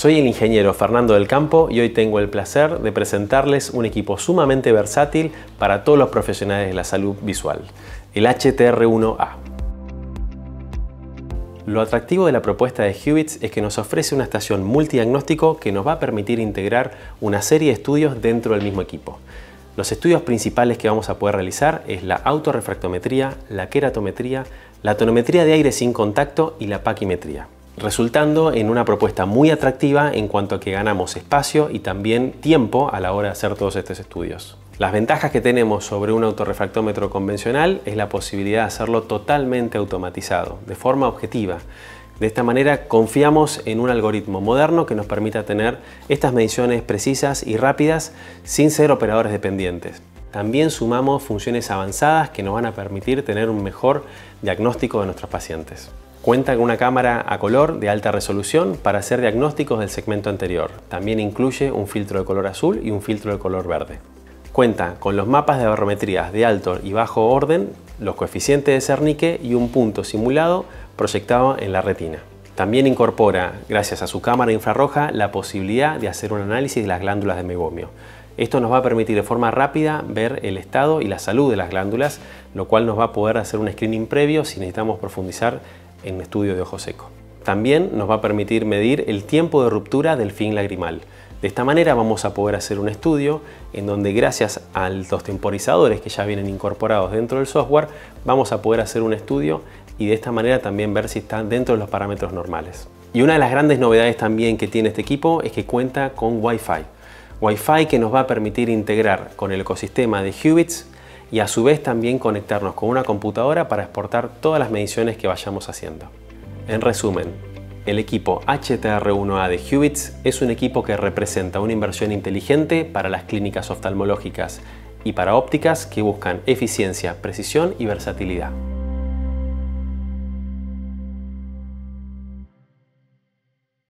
Soy el ingeniero Fernando del Campo y hoy tengo el placer de presentarles un equipo sumamente versátil para todos los profesionales de la salud visual, el HTR1A. Lo atractivo de la propuesta de Hubits es que nos ofrece una estación multidiagnóstico que nos va a permitir integrar una serie de estudios dentro del mismo equipo. Los estudios principales que vamos a poder realizar es la autorrefractometría, la queratometría, la tonometría de aire sin contacto y la paquimetría resultando en una propuesta muy atractiva en cuanto a que ganamos espacio y también tiempo a la hora de hacer todos estos estudios. Las ventajas que tenemos sobre un autorrefractómetro convencional es la posibilidad de hacerlo totalmente automatizado, de forma objetiva. De esta manera confiamos en un algoritmo moderno que nos permita tener estas mediciones precisas y rápidas sin ser operadores dependientes. También sumamos funciones avanzadas que nos van a permitir tener un mejor diagnóstico de nuestros pacientes. Cuenta con una cámara a color de alta resolución para hacer diagnósticos del segmento anterior. También incluye un filtro de color azul y un filtro de color verde. Cuenta con los mapas de barometrías de alto y bajo orden, los coeficientes de Cernique y un punto simulado proyectado en la retina. También incorpora, gracias a su cámara infrarroja, la posibilidad de hacer un análisis de las glándulas de megomio. Esto nos va a permitir de forma rápida ver el estado y la salud de las glándulas, lo cual nos va a poder hacer un screening previo si necesitamos profundizar en estudio de ojo seco. También nos va a permitir medir el tiempo de ruptura del fin lagrimal. De esta manera vamos a poder hacer un estudio en donde gracias a los temporizadores que ya vienen incorporados dentro del software, vamos a poder hacer un estudio y de esta manera también ver si están dentro de los parámetros normales. Y una de las grandes novedades también que tiene este equipo es que cuenta con Wi-Fi. Wi-Fi que nos va a permitir integrar con el ecosistema de Hubits y a su vez también conectarnos con una computadora para exportar todas las mediciones que vayamos haciendo. En resumen, el equipo HTR1A de HUBITS es un equipo que representa una inversión inteligente para las clínicas oftalmológicas y para ópticas que buscan eficiencia, precisión y versatilidad.